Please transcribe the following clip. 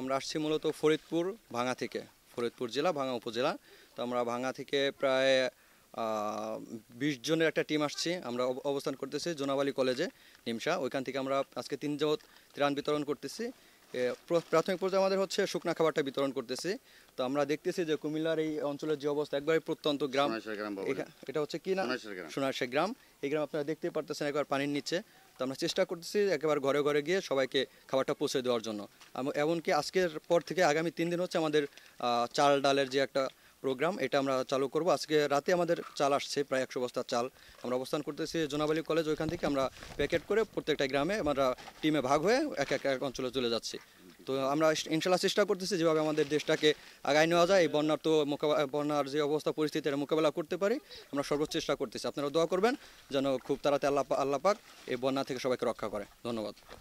আমরা আসছি মূলত ফরিদপুর ভাঙা থেকে ফরিদপুর জেলা ভাঙা উপজেলা তো আমরা ভাঙা থেকে প্রায় বিশ জনের একটা টিম আসছি আমরা অবস্থান করতেছি জোনাবালি কলেজে নিমসা ওইখান থেকে আমরা আজকে তিন জগৎ ত্রাণ বিতরণ করতেছি প্রাথমিক পর্যায়ে আমাদের হচ্ছে শুকনা খাবারটা বিতরণ করতেছি তো আমরা দেখতেছি যে কুমিল্লার এই অঞ্চলের যে অবস্থা একবারে প্রত্যন্ত গ্রাম এটা হচ্ছে কি না সোনারসে গ্রাম এই গ্রাম আপনারা দেখতে পারতেছেন একবার পানির নিচে তো আমরা চেষ্টা করতেছি একেবারে ঘরে ঘরে গিয়ে সবাইকে খাবারটা পৌঁছে দেওয়ার জন্য এমনকি আজকের পর থেকে আগামী তিন দিন হচ্ছে আমাদের চাল ডালের যে একটা প্রোগ্রাম এটা আমরা চালু করব আজকে রাতে আমাদের চাল আসছে প্রায় একশো বস্তার চাল আমরা অবস্থান করতেছি জোনাবালি কলেজ ওইখান থেকে আমরা প্যাকেট করে প্রত্যেকটা গ্রামে আমরা টিমে ভাগ হয়ে এক এক এক অঞ্চলে চলে যাচ্ছি তো আমরা ইনশাল্লাহ চেষ্টা করতেছি যেভাবে আমাদের দেশটাকে আগায় নেওয়া যায় এই বন্যার তো মোকাবিলা বন্যার যে অবস্থা পরিস্থিতি এটা মোকাবেলা করতে পারি আমরা সর্বোচ্চ চেষ্টা করতেছি আপনারা দোয়া করবেন যেন খুব তাড়াতাড়ি আল্লাহ আল্লাপাক এই বন্যা থেকে সবাইকে রক্ষা করে ধন্যবাদ